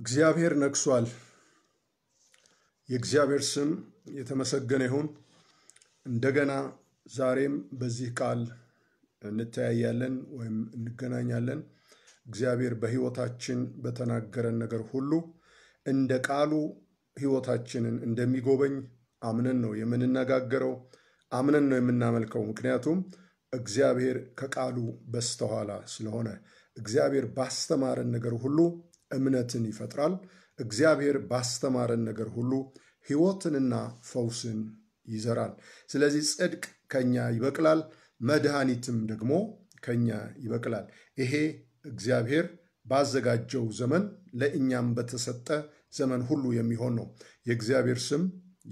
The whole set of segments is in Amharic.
እግዚአብሔር ነግሷል። የእግዚአብሔር ስም የተመሰገነ ይሁን። እንደገና ዛሬም በዚህ ቃል እንተያያለን ወይም እንገናኛለን። እግዚአብሔር በሕይወታችን በተናገረን ነገር ሁሉ እንደ ቃሉ ሕይወታችንን እንደሚጎበኝ አምነን ነው የምንነጋገረው፣ አምነን ነው የምናመልከው። ምክንያቱም እግዚአብሔር ከቃሉ በስተኋላ ስለሆነ እግዚአብሔር ባስተማረን ነገር ሁሉ እምነትን ይፈጥራል። እግዚአብሔር ባስተማረን ነገር ሁሉ ሕይወትንና ፈውስን ይዘራል። ስለዚህ ጽድቅ ከኛ ይበቅላል፣ መድኃኒትም ደግሞ ከኛ ይበቅላል። ይሄ እግዚአብሔር ባዘጋጀው ዘመን ለእኛም በተሰጠ ዘመን ሁሉ የሚሆን ነው። የእግዚአብሔር ስም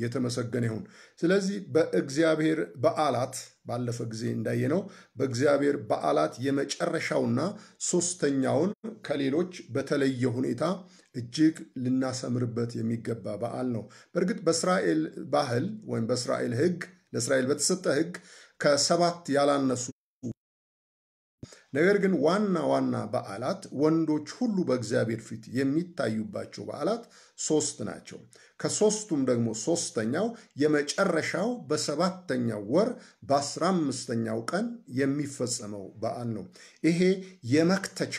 የተመሰገነ ይሁን። ስለዚህ በእግዚአብሔር በዓላት ባለፈ ጊዜ እንዳየነው በእግዚአብሔር በዓላት የመጨረሻውና ሶስተኛውን ከሌሎች በተለየ ሁኔታ እጅግ ልናሰምርበት የሚገባ በዓል ነው። በእርግጥ በእስራኤል ባህል ወይም በእስራኤል ሕግ ለእስራኤል በተሰጠ ሕግ ከሰባት ያላነሱ ነገር ግን ዋና ዋና በዓላት ወንዶች ሁሉ በእግዚአብሔር ፊት የሚታዩባቸው በዓላት ሶስት ናቸው። ከሶስቱም ደግሞ ሶስተኛው የመጨረሻው በሰባተኛው ወር በአስራ አምስተኛው ቀን የሚፈጸመው በዓል ነው። ይሄ የመክተቻ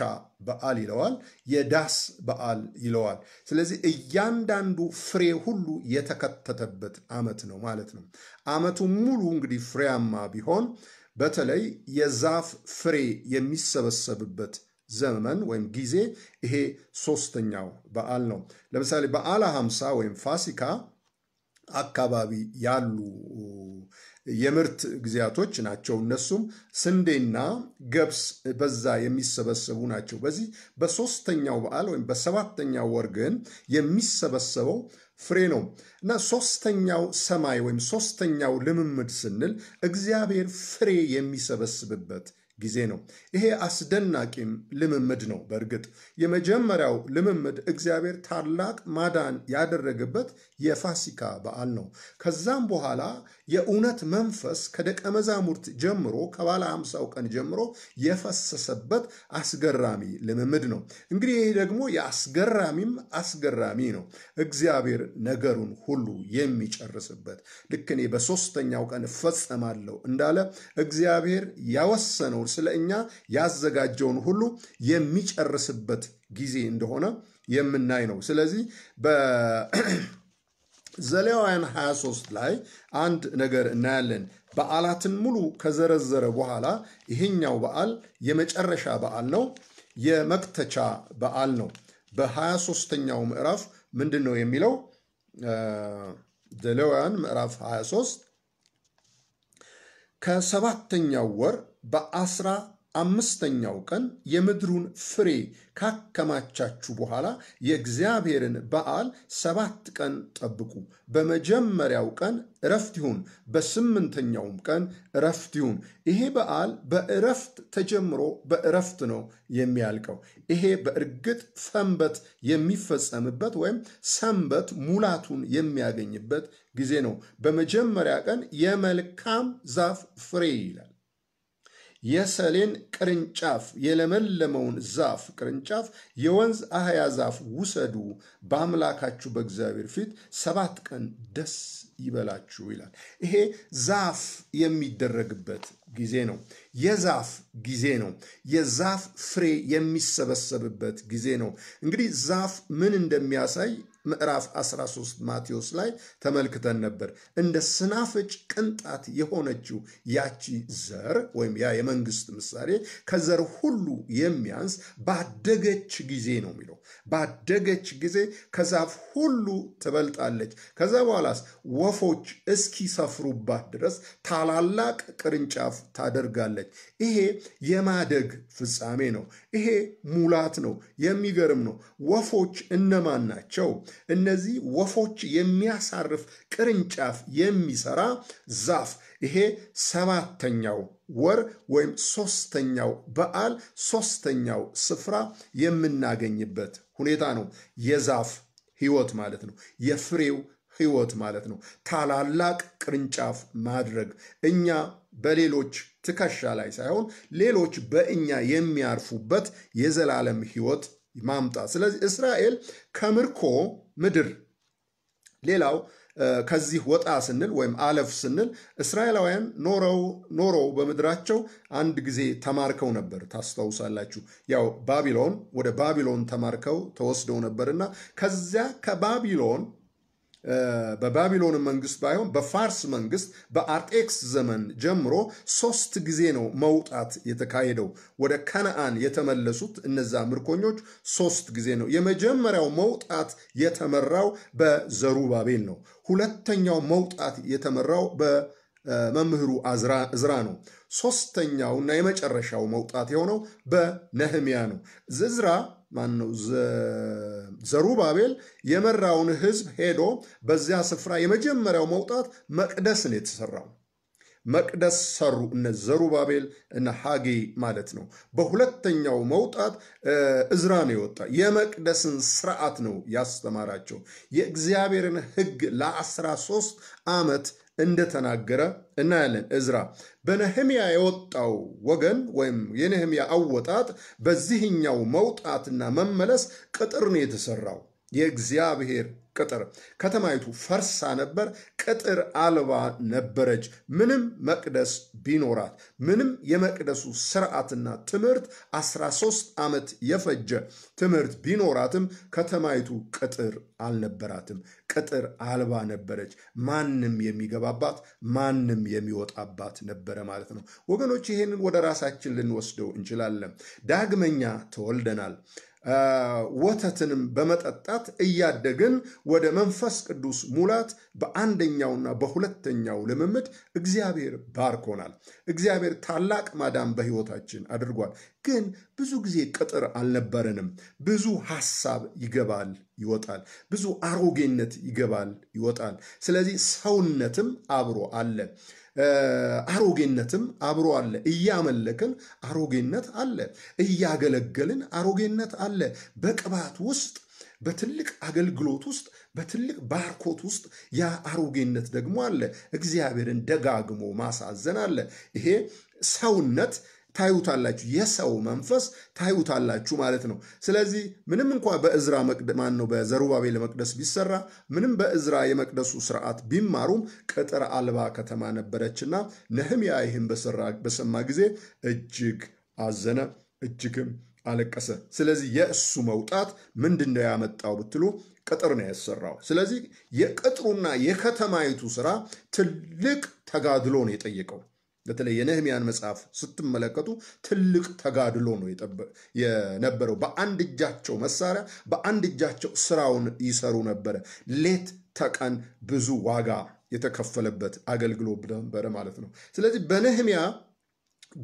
በዓል ይለዋል፣ የዳስ በዓል ይለዋል። ስለዚህ እያንዳንዱ ፍሬ ሁሉ የተከተተበት ዓመት ነው ማለት ነው። ዓመቱ ሙሉ እንግዲህ ፍሬያማ ቢሆን በተለይ የዛፍ ፍሬ የሚሰበሰብበት ዘመን ወይም ጊዜ ይሄ ሶስተኛው በዓል ነው። ለምሳሌ በዓለ ሀምሳ ወይም ፋሲካ አካባቢ ያሉ የምርት ጊዜያቶች ናቸው። እነሱም ስንዴና ገብስ በዛ የሚሰበሰቡ ናቸው። በዚህ በሶስተኛው በዓል ወይም በሰባተኛው ወር ግን የሚሰበሰበው ፍሬ ነው እና ሶስተኛው ሰማይ ወይም ሶስተኛው ልምምድ ስንል እግዚአብሔር ፍሬ የሚሰበስብበት ጊዜ ነው። ይሄ አስደናቂም ልምምድ ነው። በእርግጥ የመጀመሪያው ልምምድ እግዚአብሔር ታላቅ ማዳን ያደረገበት የፋሲካ በዓል ነው። ከዛም በኋላ የእውነት መንፈስ ከደቀ መዛሙርት ጀምሮ ከባለ አምሳው ቀን ጀምሮ የፈሰሰበት አስገራሚ ልምምድ ነው። እንግዲህ ይህ ደግሞ የአስገራሚም አስገራሚ ነው። እግዚአብሔር ነገሩን ሁሉ የሚጨርስበት ልክ እኔ በሦስተኛው ቀን እፈጸማለሁ እንዳለ እግዚአብሔር ያወሰነውን ስለ እኛ ያዘጋጀውን ሁሉ የሚጨርስበት ጊዜ እንደሆነ የምናይ ነው። ስለዚህ ዘሌዋውያን 23 ላይ አንድ ነገር እናያለን። በዓላትን ሙሉ ከዘረዘረ በኋላ ይሄኛው በዓል የመጨረሻ በዓል ነው፣ የመክተቻ በዓል ነው። በ23ኛው ምዕራፍ ምንድን ነው የሚለው? ዘሌዋውያን ምዕራፍ 23 ከሰባተኛው ወር በአስራ አምስተኛው ቀን የምድሩን ፍሬ ካከማቻችሁ በኋላ የእግዚአብሔርን በዓል ሰባት ቀን ጠብቁ። በመጀመሪያው ቀን እረፍት ይሁን፣ በስምንተኛውም ቀን እረፍት ይሁን። ይሄ በዓል በእረፍት ተጀምሮ በእረፍት ነው የሚያልቀው። ይሄ በእርግጥ ሰንበት የሚፈጸምበት ወይም ሰንበት ሙላቱን የሚያገኝበት ጊዜ ነው። በመጀመሪያ ቀን የመልካም ዛፍ ፍሬ ይላል። የሰሌን ቅርንጫፍ የለመለመውን ዛፍ ቅርንጫፍ የወንዝ አህያ ዛፍ ውሰዱ፣ በአምላካችሁ በእግዚአብሔር ፊት ሰባት ቀን ደስ ይበላችሁ ይላል። ይሄ ዛፍ የሚደረግበት ጊዜ ነው። የዛፍ ጊዜ ነው። የዛፍ ፍሬ የሚሰበሰብበት ጊዜ ነው። እንግዲህ ዛፍ ምን እንደሚያሳይ ምዕራፍ 13 ማቴዎስ ላይ ተመልክተን ነበር። እንደ ስናፍጭ ቅንጣት የሆነችው ያቺ ዘር ወይም ያ የመንግስት ምሳሌ ከዘር ሁሉ የሚያንስ ባደገች ጊዜ ነው የሚለው። ባደገች ጊዜ ከዛፍ ሁሉ ትበልጣለች። ከዛ በኋላስ ወፎች እስኪሰፍሩባት ድረስ ታላላቅ ቅርንጫፍ ታደርጋለች። ይሄ የማደግ ፍጻሜ ነው። ይሄ ሙላት ነው። የሚገርም ነው። ወፎች እነማን ናቸው? እነዚህ ወፎች የሚያሳርፍ ቅርንጫፍ የሚሰራ ዛፍ ይሄ ሰባተኛው ወር ወይም ሶስተኛው በዓል ሶስተኛው ስፍራ የምናገኝበት ሁኔታ ነው። የዛፍ ህይወት ማለት ነው። የፍሬው ህይወት ማለት ነው። ታላላቅ ቅርንጫፍ ማድረግ እኛ በሌሎች ትከሻ ላይ ሳይሆን ሌሎች በእኛ የሚያርፉበት የዘላለም ህይወት ማምጣት። ስለዚህ እስራኤል ከምርኮ ምድር። ሌላው ከዚህ ወጣ ስንል ወይም አለፍ ስንል እስራኤላውያን ኖረው ኖረው በምድራቸው አንድ ጊዜ ተማርከው ነበር። ታስታውሳላችሁ። ያው ባቢሎን ወደ ባቢሎን ተማርከው ተወስደው ነበርና ከዚያ ከባቢሎን በባቢሎን መንግስት ባይሆን በፋርስ መንግስት በአርጤክስ ዘመን ጀምሮ ሶስት ጊዜ ነው መውጣት የተካሄደው። ወደ ከነአን የተመለሱት እነዛ ምርኮኞች ሶስት ጊዜ ነው። የመጀመሪያው መውጣት የተመራው በዘሩባቤል ነው። ሁለተኛው መውጣት የተመራው በመምህሩ እዝራ ነው። ሶስተኛውና የመጨረሻው መውጣት የሆነው በነህሚያ ነው። ዝዝራ ማን ነው ዘሩባቤል የመራውን ህዝብ ሄዶ በዚያ ስፍራ የመጀመሪያው መውጣት መቅደስ ነው የተሰራው። መቅደስ ሰሩ እነ ዘሩባቤል እነ ሃጊ ማለት ነው። በሁለተኛው መውጣት እዝራ ነው የወጣ የመቅደስን ስርዓት ነው ያስተማራቸው የእግዚአብሔርን ህግ ለአስራ ሦስት ዓመት እንደተናገረ እናያለን። እዝራ በነህምያ የወጣው ወገን ወይም የነህምያ አወጣጥ በዚህኛው መውጣትና መመለስ ቅጥር ነው የተሰራው የእግዚአብሔር ቅጥር ከተማይቱ ፈርሳ ነበር፣ ቅጥር አልባ ነበረች። ምንም መቅደስ ቢኖራት ምንም የመቅደሱ ስርዓትና ትምህርት 13 ዓመት የፈጀ ትምህርት ቢኖራትም ከተማይቱ ቅጥር አልነበራትም። ቅጥር አልባ ነበረች። ማንም የሚገባባት ማንም የሚወጣባት ነበረ ማለት ነው። ወገኖች ይህንን ወደ ራሳችን ልንወስደው እንችላለን። ዳግመኛ ተወልደናል። ወተትንም በመጠጣት እያደግን ወደ መንፈስ ቅዱስ ሙላት በአንደኛውና በሁለተኛው ልምምድ እግዚአብሔር ባርኮናል። እግዚአብሔር ታላቅ ማዳን በሕይወታችን አድርጓል። ግን ብዙ ጊዜ ቅጥር አልነበረንም። ብዙ ሀሳብ ይገባል ይወጣል፣ ብዙ አሮጌነት ይገባል ይወጣል። ስለዚህ ሰውነትም አብሮ አለ፣ አሮጌነትም አብሮ አለ። እያመለክን አሮጌነት አለ፣ እያገለገልን አሮጌነት አለ። በቅባት ውስጥ በትልቅ አገልግሎት ውስጥ በትልቅ ባርኮት ውስጥ ያ አሮጌነት ደግሞ አለ። እግዚአብሔርን ደጋግሞ ማሳዘን አለ። ይሄ ሰውነት ታዩታላችሁ፣ የሰው መንፈስ ታዩታላችሁ ማለት ነው። ስለዚህ ምንም እንኳ በእዝራ ማን ነው በዘሩባቤል መቅደስ ቢሰራ ምንም በእዝራ የመቅደሱ ስርዓት ቢማሩም ቅጥር አልባ ከተማ ነበረችና ነህምያ ይህን በሰማ ጊዜ እጅግ አዘነ፣ እጅግም አለቀሰ። ስለዚህ የእሱ መውጣት ምንድን ነው ያመጣው ብትሉ ቅጥር ነው ያሰራው። ስለዚህ የቅጥሩና የከተማይቱ ስራ ትልቅ ተጋድሎ ነው የጠየቀው። በተለይ የነህሚያን መጽሐፍ ስትመለከቱ ትልቅ ተጋድሎ ነው የነበረው። በአንድ እጃቸው መሳሪያ፣ በአንድ እጃቸው ስራውን ይሰሩ ነበረ። ሌት ተቀን ብዙ ዋጋ የተከፈለበት አገልግሎ ነበረ ማለት ነው። ስለዚህ በነህሚያ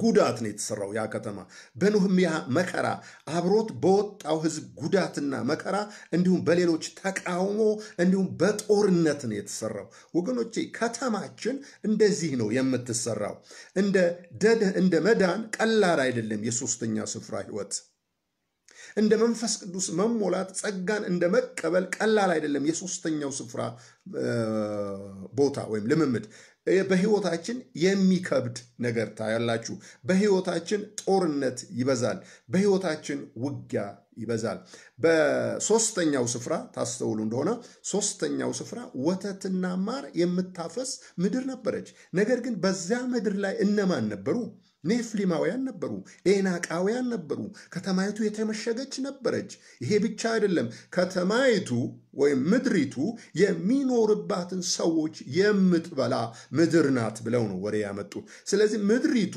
ጉዳት ነው የተሰራው። ያ ከተማ በኑህሚያ መከራ አብሮት በወጣው ህዝብ ጉዳትና መከራ እንዲሁም በሌሎች ተቃውሞ እንዲሁም በጦርነት ነው የተሰራው። ወገኖቼ ከተማችን እንደዚህ ነው የምትሰራው። እንደ ደደ እንደ መዳን ቀላል አይደለም። የሶስተኛ ስፍራ ህይወት እንደ መንፈስ ቅዱስ መሞላት ጸጋን እንደ መቀበል ቀላል አይደለም። የሶስተኛው ስፍራ ቦታ ወይም ልምምድ በህይወታችን የሚከብድ ነገር ታያላችሁ። በህይወታችን ጦርነት ይበዛል። በህይወታችን ውጊያ ይበዛል። በሶስተኛው ስፍራ ታስተውሉ እንደሆነ ሶስተኛው ስፍራ ወተትና ማር የምታፈስ ምድር ነበረች። ነገር ግን በዚያ ምድር ላይ እነማን ነበሩ? ኔፍሊማውያን ነበሩ፣ ኤናቃውያን ነበሩ። ከተማይቱ የተመሸገች ነበረች። ይሄ ብቻ አይደለም፣ ከተማይቱ ወይም ምድሪቱ የሚኖርባትን ሰዎች የምትበላ ምድር ናት ብለው ነው ወሬ ያመጡት። ስለዚህ ምድሪቱ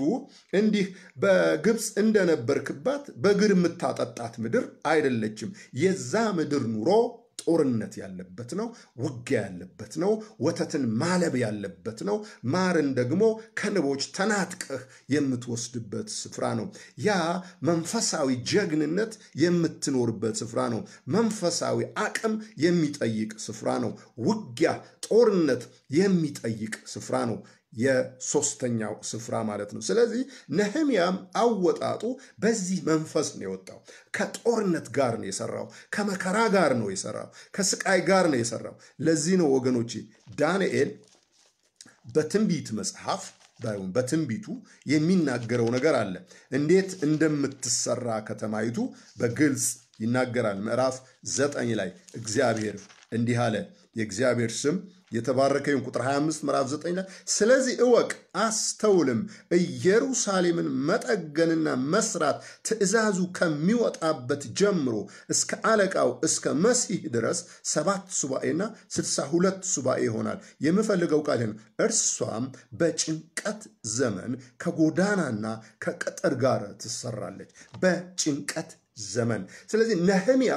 እንዲህ በግብፅ እንደነበርክባት በእግር የምታጠጣት ምድር አይደለችም። የዛ ምድር ኑሮ ጦርነት ያለበት ነው፣ ውጊያ ያለበት ነው፣ ወተትን ማለብ ያለበት ነው፣ ማርን ደግሞ ከንቦች ተናጥቀህ የምትወስድበት ስፍራ ነው። ያ መንፈሳዊ ጀግንነት የምትኖርበት ስፍራ ነው። መንፈሳዊ አቅም የሚጠይቅ ስፍራ ነው። ውጊያ ጦርነት የሚጠይቅ ስፍራ ነው። የሶስተኛው ስፍራ ማለት ነው። ስለዚህ ነህምያም አወጣጡ በዚህ መንፈስ ነው የወጣው። ከጦርነት ጋር ነው የሰራው፣ ከመከራ ጋር ነው የሰራው፣ ከስቃይ ጋር ነው የሰራው። ለዚህ ነው ወገኖች ዳንኤል በትንቢት መጽሐፍ ባይሆን በትንቢቱ የሚናገረው ነገር አለ። እንዴት እንደምትሰራ ከተማይቱ በግልጽ ይናገራል። ምዕራፍ ዘጠኝ ላይ እግዚአብሔር እንዲህ አለ፣ የእግዚአብሔር ስም የተባረከ ይሁን ቁጥር 25 ምዕራፍ 9 ላይ ስለዚህ እወቅ አስተውልም፣ ኢየሩሳሌምን መጠገንና መስራት ትእዛዙ ከሚወጣበት ጀምሮ እስከ አለቃው እስከ መሲህ ድረስ ሰባት ሱባኤና ስልሳ ሁለት ሱባኤ ይሆናል። የምፈልገው ቃል ነው። እርሷም በጭንቀት ዘመን ከጎዳናና ከቅጥር ጋር ትሰራለች። በጭንቀት ዘመን። ስለዚህ ነህምያ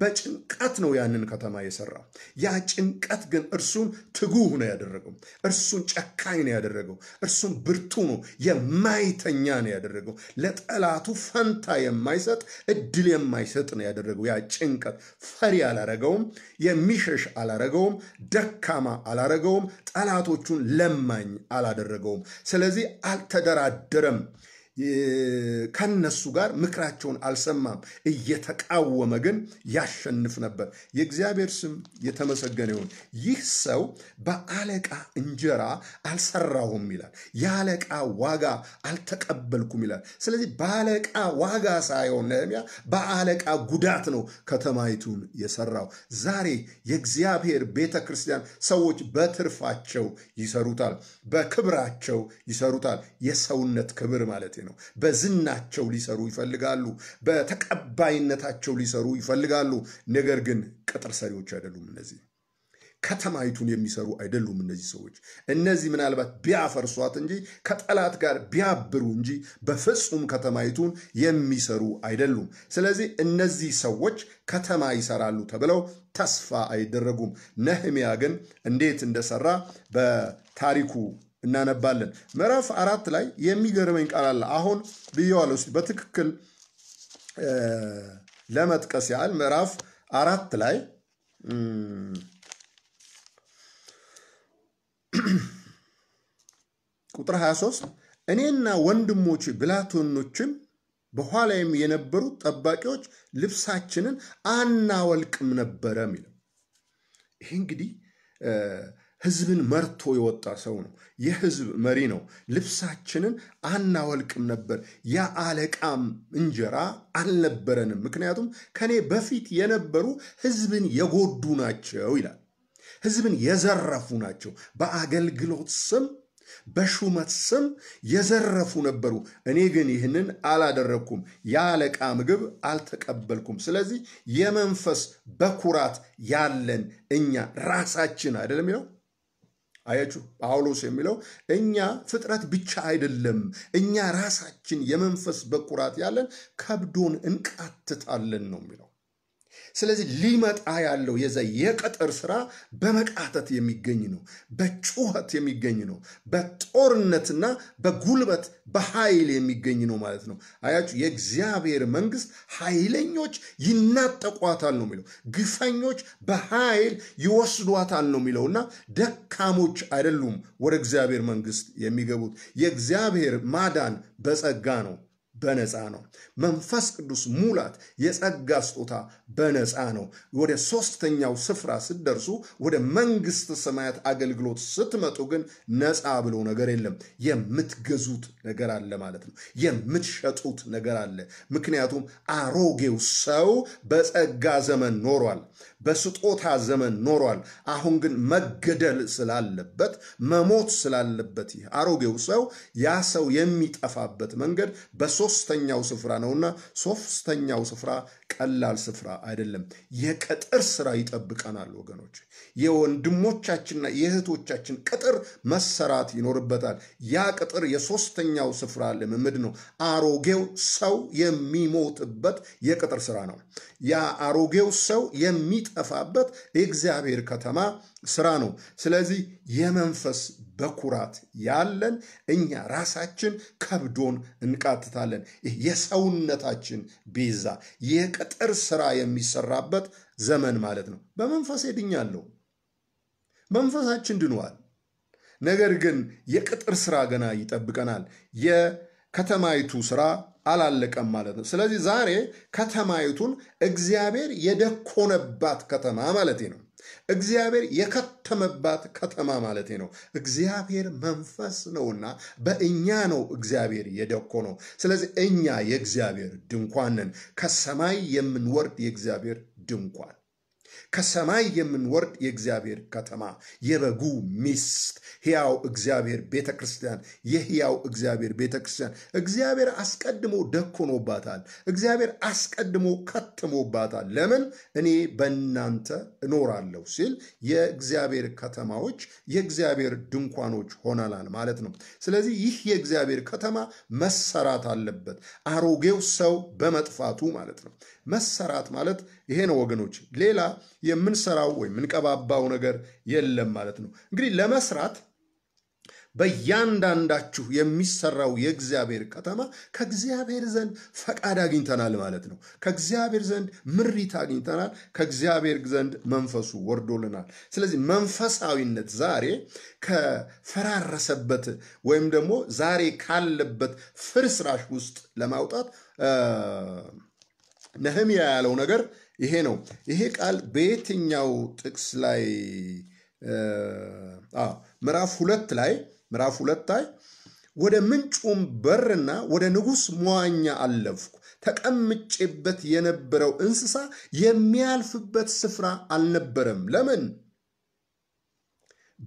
በጭንቀት ነው ያንን ከተማ የሰራው። ያ ጭንቀት ግን እርሱን ትጉህ ነው ያደረገው። እርሱን ጨካኝ ነው ያደረገው። እርሱን ብርቱ ነው የማይተኛ ነው ያደረገው። ለጠላቱ ፈንታ የማይሰጥ እድል የማይሰጥ ነው ያደረገው። ያ ጭንቀት ፈሪ አላረገውም፣ የሚሸሽ አላረገውም፣ ደካማ አላረገውም፣ ጠላቶቹን ለማኝ አላደረገውም። ስለዚህ አልተደራደረም። ከነሱ ጋር ምክራቸውን አልሰማም። እየተቃወመ ግን ያሸንፍ ነበር። የእግዚአብሔር ስም የተመሰገነ ይሁን። ይህ ሰው በአለቃ እንጀራ አልሰራሁም ይላል። የአለቃ ዋጋ አልተቀበልኩም ይላል። ስለዚህ በአለቃ ዋጋ ሳይሆን ነህምያ በአለቃ ጉዳት ነው ከተማይቱን የሰራው። ዛሬ የእግዚአብሔር ቤተ ክርስቲያን ሰዎች በትርፋቸው ይሰሩታል፣ በክብራቸው ይሰሩታል። የሰውነት ክብር ማለት ነው። በዝናቸው ሊሰሩ ይፈልጋሉ፣ በተቀባይነታቸው ሊሰሩ ይፈልጋሉ። ነገር ግን ቅጥር ሰሪዎች አይደሉም እነዚህ ከተማይቱን የሚሰሩ አይደሉም። እነዚህ ሰዎች እነዚህ ምናልባት ቢያፈርሷት እንጂ ከጠላት ጋር ቢያብሩ እንጂ በፍጹም ከተማይቱን የሚሰሩ አይደሉም። ስለዚህ እነዚህ ሰዎች ከተማ ይሰራሉ ተብለው ተስፋ አይደረጉም። ነህሚያ ግን እንዴት እንደሰራ በታሪኩ እናነባለን። ምዕራፍ አራት ላይ የሚገርመኝ ቃል አለ። አሁን ብየዋለሁ በትክክል ለመጥቀስ ያህል ምዕራፍ አራት ላይ ቁጥር 23 እኔና ወንድሞች ብላቴኖችም በኋላይም የነበሩ ጠባቂዎች ልብሳችንን አናወልቅም ነበረ የሚለው ይሄ እንግዲህ ህዝብን መርቶ የወጣ ሰው ነው። የህዝብ መሪ ነው። ልብሳችንን አናወልቅም ነበር። የአለቃም እንጀራ አልነበረንም፣ ምክንያቱም ከኔ በፊት የነበሩ ህዝብን የጎዱ ናቸው ይላል። ህዝብን የዘረፉ ናቸው። በአገልግሎት ስም በሹመት ስም የዘረፉ ነበሩ። እኔ ግን ይህንን አላደረግኩም፣ የአለቃ ምግብ አልተቀበልኩም። ስለዚህ የመንፈስ በኩራት ያለን እኛ ራሳችን አይደለም ይለው አያችሁ ጳውሎስ የሚለው እኛ ፍጥረት ብቻ አይደለም፣ እኛ ራሳችን የመንፈስ በኩራት ያለን ከብዶን እንቃትታለን ነው የሚለው። ስለዚህ ሊመጣ ያለው የዛ የቀጠር ስራ በመቃተት የሚገኝ ነው፣ በጩኸት የሚገኝ ነው፣ በጦርነትና በጉልበት በኃይል የሚገኝ ነው ማለት ነው። አያችሁ፣ የእግዚአብሔር መንግስት ኃይለኞች ይናጠቋታል ነው የሚለው፣ ግፈኞች በኃይል ይወስዷታል ነው እና ደካሞች አይደሉም ወደ እግዚአብሔር መንግስት የሚገቡት። የእግዚአብሔር ማዳን በጸጋ ነው። በነፃ ነው። መንፈስ ቅዱስ ሙላት የጸጋ ስጦታ በነፃ ነው። ወደ ሶስተኛው ስፍራ ስትደርሱ፣ ወደ መንግስት ሰማያት አገልግሎት ስትመጡ ግን ነፃ ብሎ ነገር የለም። የምትገዙት ነገር አለ ማለት ነው። የምትሸጡት ነገር አለ። ምክንያቱም አሮጌው ሰው በጸጋ ዘመን ኖሯል። በስጦታ ዘመን ኖሯል። አሁን ግን መገደል ስላለበት መሞት ስላለበት ይህ አሮጌው ሰው ያ ሰው የሚጠፋበት መንገድ በሶስተኛው ስፍራ ነውና ሶስተኛው ስፍራ ቀላል ስፍራ አይደለም። የቅጥር ስራ ይጠብቀናል ወገኖች። የወንድሞቻችንና የእህቶቻችን ቅጥር መሰራት ይኖርበታል። ያ ቅጥር የሶስተኛው ስፍራ ልምምድ ነው። አሮጌው ሰው የሚሞትበት የቅጥር ስራ ነው። ያ አሮጌው ሰው የሚጠፋበት የእግዚአብሔር ከተማ ስራ ነው። ስለዚህ የመንፈስ በኩራት ያለን እኛ ራሳችን ከብዶን እንቃትታለን። የሰውነታችን ቤዛ የቅጥር ስራ የሚሰራበት ዘመን ማለት ነው። በመንፈስ ድኛለሁ፣ መንፈሳችን ድኗል። ነገር ግን የቅጥር ስራ ገና ይጠብቀናል። የከተማይቱ ስራ አላለቀም ማለት ነው። ስለዚህ ዛሬ ከተማይቱን እግዚአብሔር የደኮነባት ከተማ ማለት ነው እግዚአብሔር የከተመባት ከተማ ማለት ነው። እግዚአብሔር መንፈስ ነውና በእኛ ነው እግዚአብሔር የደኮ ነው ስለዚህ እኛ የእግዚአብሔር ድንኳንን ከሰማይ የምንወርድ የእግዚአብሔር ድንኳን ከሰማይ የምንወርድ የእግዚአብሔር ከተማ የበጉ ሚስት ሕያው እግዚአብሔር ቤተ ክርስቲያን የሕያው እግዚአብሔር ቤተ ክርስቲያን እግዚአብሔር አስቀድሞ ደኮኖባታል። እግዚአብሔር አስቀድሞ ከትሞባታል። ለምን እኔ በእናንተ እኖራለሁ ሲል የእግዚአብሔር ከተማዎች የእግዚአብሔር ድንኳኖች ሆነናል ማለት ነው። ስለዚህ ይህ የእግዚአብሔር ከተማ መሰራት አለበት። አሮጌው ሰው በመጥፋቱ ማለት ነው። መሰራት ማለት ይሄ ነው ወገኖች ሌላ የምንሰራው ወይም የምንቀባባው ነገር የለም ማለት ነው። እንግዲህ ለመስራት በእያንዳንዳችሁ የሚሰራው የእግዚአብሔር ከተማ ከእግዚአብሔር ዘንድ ፈቃድ አግኝተናል ማለት ነው። ከእግዚአብሔር ዘንድ ምሪት አግኝተናል። ከእግዚአብሔር ዘንድ መንፈሱ ወርዶልናል። ስለዚህ መንፈሳዊነት ዛሬ ከፈራረሰበት ወይም ደግሞ ዛሬ ካለበት ፍርስራሽ ውስጥ ለማውጣት ነህምያ ያለው ነገር ይሄ ነው። ይሄ ቃል በየትኛው ጥቅስ ላይ ምዕራፍ ሁለት ላይ ምዕራፍ ሁለት ላይ ወደ ምንጩም በርና ወደ ንጉሥ መዋኛ አለፍኩ። ተቀምጬበት የነበረው እንስሳ የሚያልፍበት ስፍራ አልነበረም። ለምን?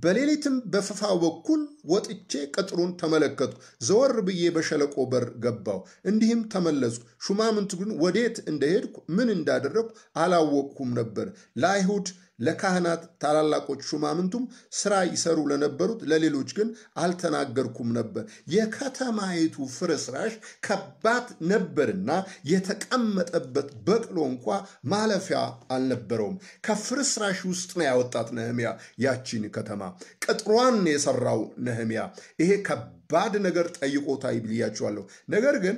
በሌሊትም በፈፋ በኩል ወጥቼ ቅጥሩን ተመለከትኩ። ዘወር ብዬ በሸለቆ በር ገባው እንዲህም ተመለሱ ሹማምንት ግን ወዴት እንደሄድኩ ምን እንዳደረግኩ አላወቅኩም ነበር። ለአይሁድ ለካህናት ታላላቆች ሹማምንቱም ስራ ይሰሩ ለነበሩት ለሌሎች ግን አልተናገርኩም ነበር። የከተማይቱ ፍርስራሽ ከባድ ነበርና የተቀመጠበት በቅሎ እንኳ ማለፊያ አልነበረውም። ከፍርስራሽ ውስጥ ነው ያወጣት ነህሚያ ያቺን ከተማ፣ ቅጥሯን የሰራው ነህሚያ። ይሄ ከባድ ነገር ጠይቆታ ብያችኋለሁ። ነገር ግን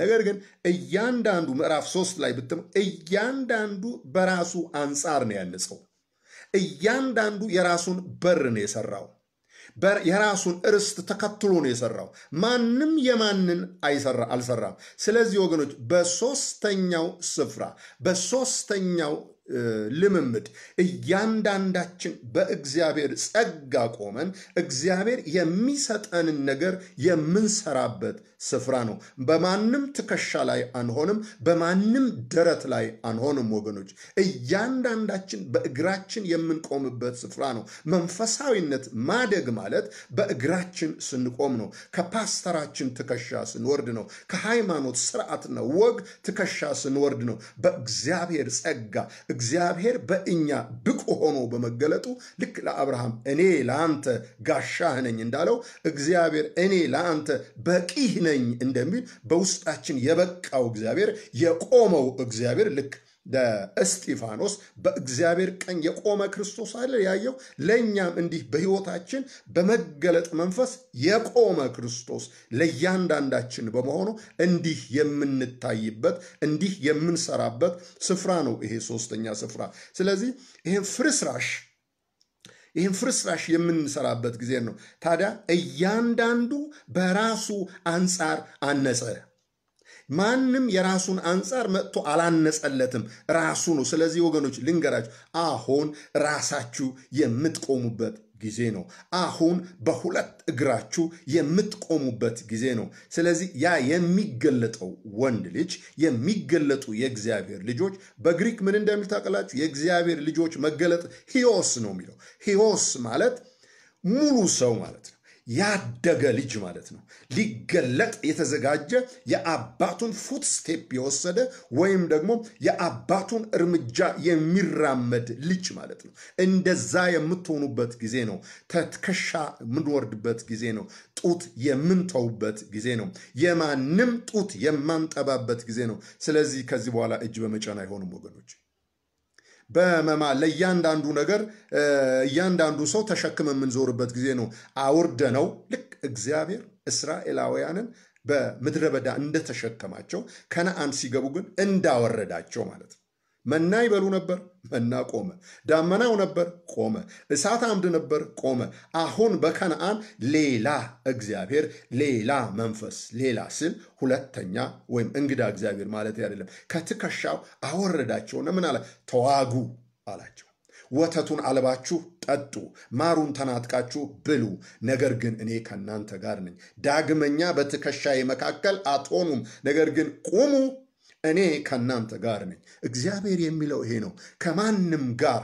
ነገር ግን እያንዳንዱ ምዕራፍ ሶስት ላይ ብትም እያንዳንዱ በራሱ አንጻር ነው ያነጸው። እያንዳንዱ የራሱን በር ነው የሰራው። የራሱን እርስት ተከትሎ ነው የሰራው። ማንም የማንን አይሰራ አልሰራም። ስለዚህ ወገኖች በሶስተኛው ስፍራ በሶስተኛው ልምምድ እያንዳንዳችን በእግዚአብሔር ጸጋ ቆመን እግዚአብሔር የሚሰጠንን ነገር የምንሰራበት ስፍራ ነው። በማንም ትከሻ ላይ አንሆንም፣ በማንም ደረት ላይ አንሆንም። ወገኖች እያንዳንዳችን በእግራችን የምንቆምበት ስፍራ ነው። መንፈሳዊነት ማደግ ማለት በእግራችን ስንቆም ነው። ከፓስተራችን ትከሻ ስንወርድ ነው። ከሃይማኖት ስርዓትና ወግ ትከሻ ስንወርድ ነው። በእግዚአብሔር ጸጋ እግዚአብሔር በእኛ ብቁ ሆኖ በመገለጡ ልክ ለአብርሃም እኔ ለአንተ ጋሻህ ነኝ እንዳለው እግዚአብሔር እኔ ለአንተ በቂህ ነኝ እንደሚል በውስጣችን የበቃው እግዚአብሔር የቆመው እግዚአብሔር ልክ ለእስጢፋኖስ በእግዚአብሔር ቀኝ የቆመ ክርስቶስ አለ ያየው፣ ለእኛም እንዲህ በሕይወታችን በመገለጥ መንፈስ የቆመ ክርስቶስ ለእያንዳንዳችን በመሆኑ እንዲህ የምንታይበት እንዲህ የምንሰራበት ስፍራ ነው ይሄ ሶስተኛ ስፍራ። ስለዚህ ይህን ፍርስራሽ ይህን ፍርስራሽ የምንሰራበት ጊዜ ነው። ታዲያ እያንዳንዱ በራሱ አንጻር አነጸ። ማንም የራሱን አንጻር መጥቶ አላነጸለትም፣ ራሱ ነው። ስለዚህ ወገኖች ልንገራችሁ፣ አሁን ራሳችሁ የምትቆሙበት ጊዜ ነው። አሁን በሁለት እግራችሁ የምትቆሙበት ጊዜ ነው። ስለዚህ ያ የሚገለጠው ወንድ ልጅ የሚገለጡ የእግዚአብሔር ልጆች በግሪክ ምን እንደሚል ታውቃላችሁ? የእግዚአብሔር ልጆች መገለጥ ሂዮስ ነው የሚለው። ሂዮስ ማለት ሙሉ ሰው ማለት ነው። ያደገ ልጅ ማለት ነው። ሊገለጥ የተዘጋጀ የአባቱን ፉት ስቴፕ የወሰደ ወይም ደግሞ የአባቱን እርምጃ የሚራመድ ልጅ ማለት ነው። እንደዛ የምትሆኑበት ጊዜ ነው። ተትከሻ የምንወርድበት ጊዜ ነው። ጡት የምንተውበት ጊዜ ነው። የማንም ጡት የማንጠባበት ጊዜ ነው። ስለዚህ ከዚህ በኋላ እጅ በመጫን አይሆንም ወገኖች። በመማ ለእያንዳንዱ ነገር እያንዳንዱ ሰው ተሸክመ የምንዞርበት ጊዜ ነው። አውርደ ነው ልክ እግዚአብሔር እስራኤላውያንን በምድረ በዳ እንደተሸከማቸው ከነአን ሲገቡ ግን እንዳወረዳቸው ማለት ነው። መና ይበሉ ነበር፣ መና ቆመ። ዳመናው ነበር፣ ቆመ። እሳት አምድ ነበር፣ ቆመ። አሁን በከነአን ሌላ እግዚአብሔር፣ ሌላ መንፈስ። ሌላ ስል ሁለተኛ ወይም እንግዳ እግዚአብሔር ማለት አይደለም። ከትከሻው አወረዳቸውና ምን አለ? ተዋጉ አላቸው። ወተቱን አልባችሁ ጠጡ፣ ማሩን ተናጥቃችሁ ብሉ። ነገር ግን እኔ ከእናንተ ጋር ነኝ፣ ዳግመኛ በትከሻዬ መካከል አትሆኑም። ነገር ግን ቁሙ እኔ ከእናንተ ጋር ነኝ። እግዚአብሔር የሚለው ይሄ ነው። ከማንም ጋር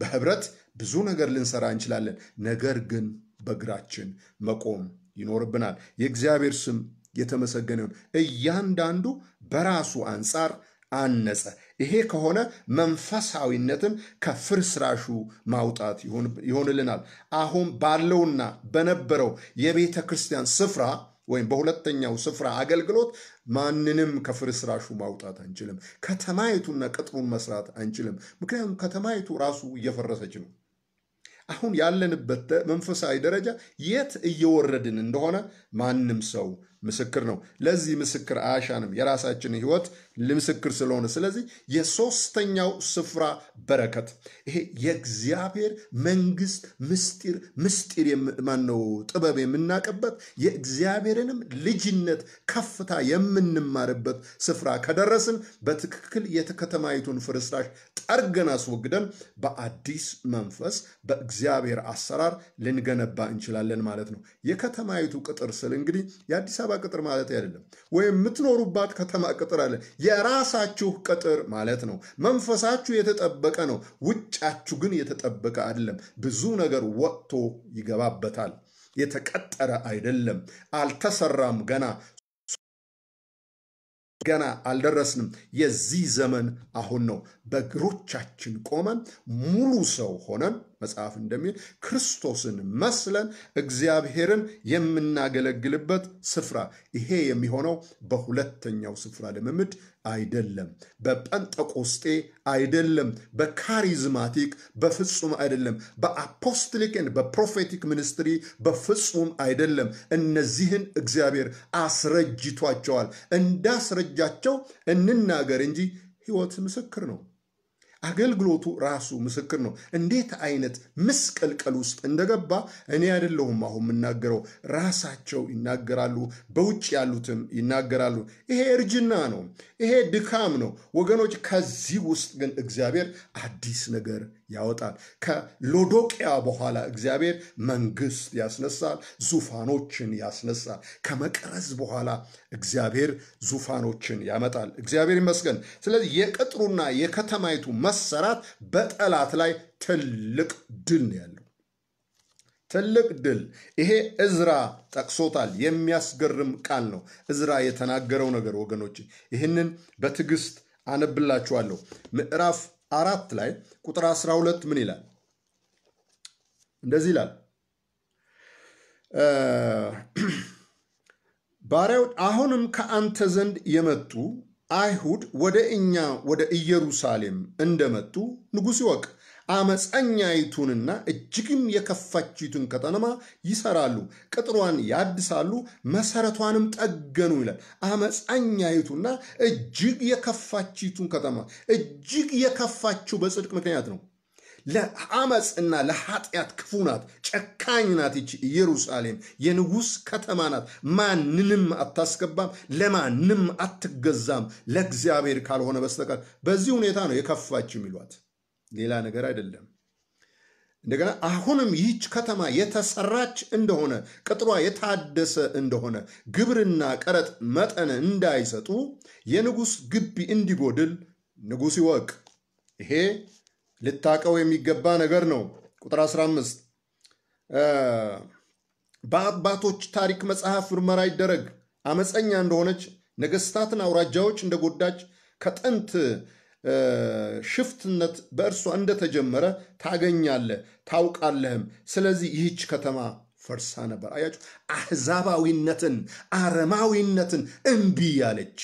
በህብረት ብዙ ነገር ልንሰራ እንችላለን። ነገር ግን በእግራችን መቆም ይኖርብናል። የእግዚአብሔር ስም የተመሰገነ ይሁን። እያንዳንዱ በራሱ አንጻር አነጸ። ይሄ ከሆነ መንፈሳዊነትን ከፍርስራሹ ማውጣት ይሆንልናል። አሁን ባለውና በነበረው የቤተ ክርስቲያን ስፍራ ወይም በሁለተኛው ስፍራ አገልግሎት ማንንም ከፍርስራሹ ማውጣት አንችልም። ከተማይቱና ቅጥሩን መስራት አንችልም። ምክንያቱም ከተማይቱ ራሱ እየፈረሰች ነው። አሁን ያለንበት መንፈሳዊ ደረጃ የት እየወረድን እንደሆነ ማንም ሰው ምስክር ነው። ለዚህ ምስክር አያሻንም። የራሳችን ህይወት ምስክር ስለሆነ፣ ስለዚህ የሶስተኛው ስፍራ በረከት ይሄ የእግዚአብሔር መንግስት ምስጢር ምስጢር ማን ነው ጥበብ የምናውቅበት የእግዚአብሔርንም ልጅነት ከፍታ የምንማርበት ስፍራ ከደረስን በትክክል የከተማይቱን ፍርስራሽ ጠርገን አስወግደን በአዲስ መንፈስ በእግዚአብሔር አሰራር ልንገነባ እንችላለን ማለት ነው። የከተማይቱ ቅጥር ስል እንግዲህ የአዲስ አበባ ቅጥር ማለት አይደለም፣ ወይም የምትኖሩባት ከተማ ቅጥር አለ የራሳችሁ ቅጥር ማለት ነው። መንፈሳችሁ የተጠበቀ ነው፣ ውጫችሁ ግን የተጠበቀ አይደለም። ብዙ ነገር ወጥቶ ይገባበታል። የተቀጠረ አይደለም፣ አልተሰራም ገና ገና አልደረስንም። የዚህ ዘመን አሁን ነው። በእግሮቻችን ቆመን ሙሉ ሰው ሆነን መጽሐፍ እንደሚል ክርስቶስን መስለን እግዚአብሔርን የምናገለግልበት ስፍራ። ይሄ የሚሆነው በሁለተኛው ስፍራ ልምምድ አይደለም፣ በጴንጠቆስጤ አይደለም፣ በካሪዝማቲክ በፍጹም አይደለም፣ በአፖስትሊክን በፕሮፌቲክ ሚኒስትሪ በፍጹም አይደለም። እነዚህን እግዚአብሔር አስረጅቷቸዋል። እንዳስረጃቸው እንናገር እንጂ ሕይወት ምስክር ነው። አገልግሎቱ ራሱ ምስክር ነው። እንዴት አይነት ምስቀልቀል ውስጥ እንደገባ እኔ አይደለሁም አሁን የምናገረው፣ ራሳቸው ይናገራሉ፣ በውጭ ያሉትም ይናገራሉ። ይሄ እርጅና ነው፣ ይሄ ድካም ነው ወገኖች። ከዚህ ውስጥ ግን እግዚአብሔር አዲስ ነገር ያወጣል። ከሎዶቅያ በኋላ እግዚአብሔር መንግስት ያስነሳል፣ ዙፋኖችን ያስነሳል። ከመቅረዝ በኋላ እግዚአብሔር ዙፋኖችን ያመጣል። እግዚአብሔር ይመስገን። ስለዚህ የቅጥሩና የከተማይቱ መሰራት በጠላት ላይ ትልቅ ድል ነው ያለው። ትልቅ ድል። ይሄ እዝራ ጠቅሶታል። የሚያስገርም ቃል ነው እዝራ የተናገረው ነገር። ወገኖች ይህንን በትዕግስት አነብላችኋለሁ። ምዕራፍ አራት ላይ ቁጥር 12 ምን ይላል? እንደዚህ ይላል ባሪያው አሁንም ከአንተ ዘንድ የመጡ አይሁድ ወደ እኛ ወደ ኢየሩሳሌም እንደመጡ ንጉሥ ይወቅ። አመፀኛይቱንና እጅግም የከፋችቱን ከተማ ይሰራሉ፣ ቅጥሯን ያድሳሉ፣ መሰረቷንም ጠገኑ ይላል። አመፀኛይቱና እጅግ የከፋችቱን ከተማ እጅግ የከፋችው በጽድቅ ምክንያት ነው። ለአመፅ እና ለኃጢአት ክፉ ናት፣ ጨካኝ ናት። ይች ኢየሩሳሌም የንጉሥ ከተማ ናት። ማንንም አታስገባም፣ ለማንም አትገዛም፣ ለእግዚአብሔር ካልሆነ በስተቀር። በዚህ ሁኔታ ነው የከፋች የሚሏት። ሌላ ነገር አይደለም። እንደገና አሁንም ይህች ከተማ የተሰራች እንደሆነ ቅጥሯ የታደሰ እንደሆነ ግብርና ቀረጥ መጠን እንዳይሰጡ የንጉሥ ግቢ እንዲጎድል ንጉሥ ይወቅ። ይሄ ልታቀው የሚገባ ነገር ነው። ቁጥር 15 በአባቶች ታሪክ መጽሐፍ ምርመራ ይደረግ። አመፀኛ እንደሆነች ነገስታትን አውራጃዎች እንደጎዳች ከጥንት ሽፍትነት በእርሷ እንደተጀመረ ታገኛለህ ታውቃለህም። ስለዚህ ይህች ከተማ ፈርሳ ነበር። አያችሁ፣ አሕዛባዊነትን አረማዊነትን እምቢ ያለች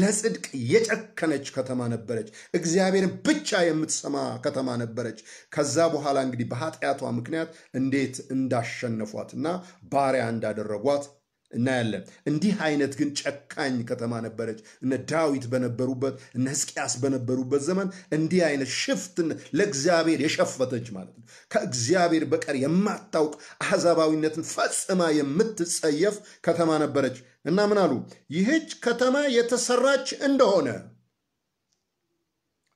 ለጽድቅ የጨከነች ከተማ ነበረች። እግዚአብሔርን ብቻ የምትሰማ ከተማ ነበረች። ከዛ በኋላ እንግዲህ በኃጢአቷ ምክንያት እንዴት እንዳሸነፏትና ባሪያ እንዳደረጓት እናያለን። እንዲህ አይነት ግን ጨካኝ ከተማ ነበረች። እነ ዳዊት በነበሩበት እነ ሕዝቅያስ በነበሩበት ዘመን እንዲህ አይነት ሽፍት ለእግዚአብሔር የሸፈተች ማለት ነው። ከእግዚአብሔር በቀር የማታውቅ አሕዛባዊነትን ፈጽማ የምትጸየፍ ከተማ ነበረች እና ምን አሉ? ይህች ከተማ የተሰራች እንደሆነ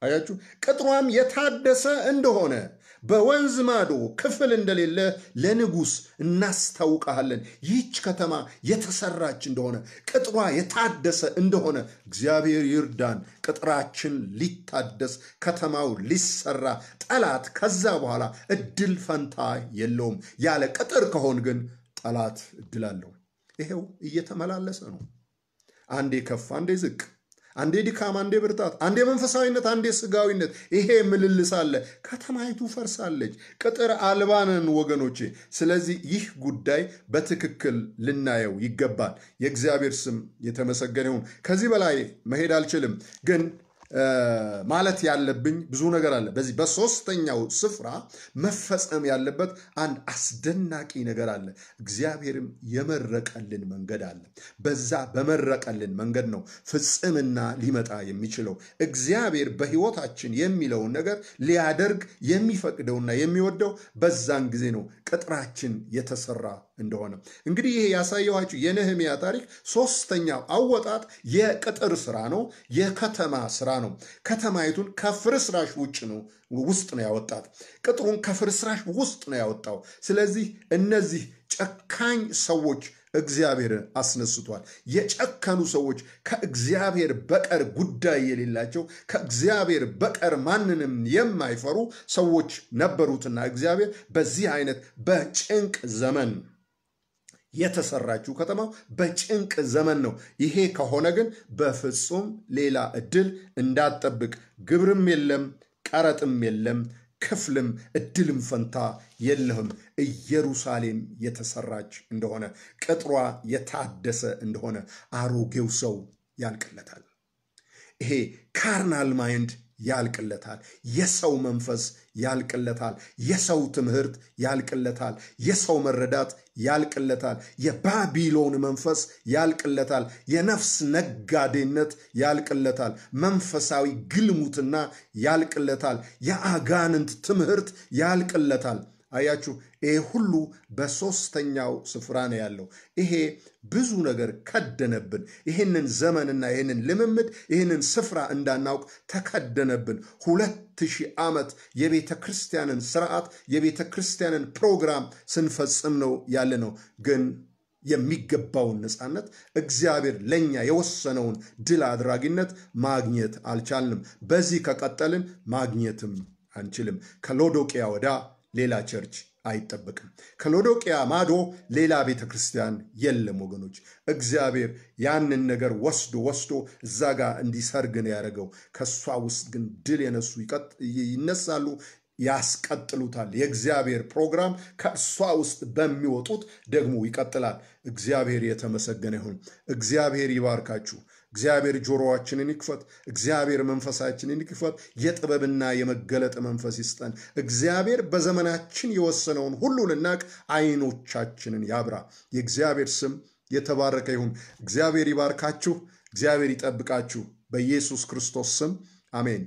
አያችሁ፣ ቅጥሯም የታደሰ እንደሆነ በወንዝ ማዶ ክፍል እንደሌለ ለንጉስ እናስታውቀሃለን። ይህች ከተማ የተሰራች እንደሆነ፣ ቅጥሯ የታደሰ እንደሆነ እግዚአብሔር ይርዳን። ቅጥራችን ሊታደስ፣ ከተማው ሊሰራ፣ ጠላት ከዛ በኋላ እድል ፈንታ የለውም። ያለ ቅጥር ከሆን ግን ጠላት እድል አለው። ይሄው እየተመላለሰ ነው። አንዴ ከፍ አንዴ ዝቅ አንዴ ድካም፣ አንዴ ብርታት፣ አንዴ መንፈሳዊነት፣ አንዴ ስጋዊነት፣ ይሄ ምልልስ አለ። ከተማይቱ ፈርሳለች፣ ቅጥር አልባ ነን ወገኖቼ። ስለዚህ ይህ ጉዳይ በትክክል ልናየው ይገባል። የእግዚአብሔር ስም የተመሰገነ ይሁን። ከዚህ በላይ መሄድ አልችልም ግን ማለት ያለብኝ ብዙ ነገር አለ። በዚህ በሶስተኛው ስፍራ መፈጸም ያለበት አንድ አስደናቂ ነገር አለ። እግዚአብሔርም የመረቀልን መንገድ አለ። በዛ በመረቀልን መንገድ ነው ፍጽምና ሊመጣ የሚችለው። እግዚአብሔር በሕይወታችን የሚለውን ነገር ሊያደርግ የሚፈቅደውና የሚወደው በዛን ጊዜ ነው ቅጥራችን የተሰራ እንደሆነ እንግዲህ ይሄ ያሳየኋችሁ የነህሚያ ታሪክ ሶስተኛው አወጣጥ የቅጥር ስራ ነው፣ የከተማ ስራ ነው። ከተማይቱን ከፍርስራሽ ውጭ ነው ውስጥ ነው ያወጣት፣ ቅጥሩን ከፍርስራሽ ውስጥ ነው ያወጣው። ስለዚህ እነዚህ ጨካኝ ሰዎች እግዚአብሔርን አስነስቷል። የጨከኑ ሰዎች ከእግዚአብሔር በቀር ጉዳይ የሌላቸው ከእግዚአብሔር በቀር ማንንም የማይፈሩ ሰዎች ነበሩትና እግዚአብሔር በዚህ አይነት በጭንቅ ዘመን የተሰራችው ከተማው በጭንቅ ዘመን ነው። ይሄ ከሆነ ግን በፍጹም ሌላ እድል እንዳትጠብቅ። ግብርም የለም፣ ቀረጥም የለም፣ ክፍልም እድልም ፈንታ የለህም። ኢየሩሳሌም የተሰራች እንደሆነ፣ ቅጥሯ የታደሰ እንደሆነ አሮጌው ሰው ያልቅለታል። ይሄ ካርናል ማይንድ ያልቅለታል። የሰው መንፈስ ያልቅለታል። የሰው ትምህርት ያልቅለታል። የሰው መረዳት ያልቅለታል። የባቢሎን መንፈስ ያልቅለታል። የነፍስ ነጋዴነት ያልቅለታል። መንፈሳዊ ግልሙትና ያልቅለታል። የአጋንንት ትምህርት ያልቅለታል። አያችሁ፣ ይሄ ሁሉ በሶስተኛው ስፍራ ነው ያለው። ይሄ ብዙ ነገር ከደነብን። ይህንን ዘመንና ይህንን ልምምድ ይህንን ስፍራ እንዳናውቅ ተከደነብን። ሁለት ሺህ ዓመት የቤተ ክርስቲያንን ስርዓት የቤተ ክርስቲያንን ፕሮግራም ስንፈጽም ነው ያለ ነው ግን የሚገባውን ነፃነት እግዚአብሔር ለእኛ የወሰነውን ድል አድራጊነት ማግኘት አልቻልንም። በዚህ ከቀጠልን ማግኘትም አንችልም። ከሎዶቅያ ወዳ ሌላ ቸርች አይጠበቅም። ከሎዶቅያ ማዶ ሌላ ቤተ ክርስቲያን የለም ወገኖች። እግዚአብሔር ያንን ነገር ወስዶ ወስዶ እዛ ጋር እንዲሰርግ ነው ያደረገው። ከእሷ ውስጥ ግን ድል የነሱ ይነሳሉ፣ ያስቀጥሉታል። የእግዚአብሔር ፕሮግራም ከእሷ ውስጥ በሚወጡት ደግሞ ይቀጥላል። እግዚአብሔር የተመሰገነ ይሁን። እግዚአብሔር ይባርካችሁ። እግዚአብሔር ጆሮዋችንን ይክፈት። እግዚአብሔር መንፈሳችንን ይክፈት። የጥበብና የመገለጥ መንፈስ ይስጠን። እግዚአብሔር በዘመናችን የወሰነውን ሁሉ ልናቅ አይኖቻችንን ያብራ። የእግዚአብሔር ስም የተባረከ ይሁን። እግዚአብሔር ይባርካችሁ። እግዚአብሔር ይጠብቃችሁ። በኢየሱስ ክርስቶስ ስም አሜን።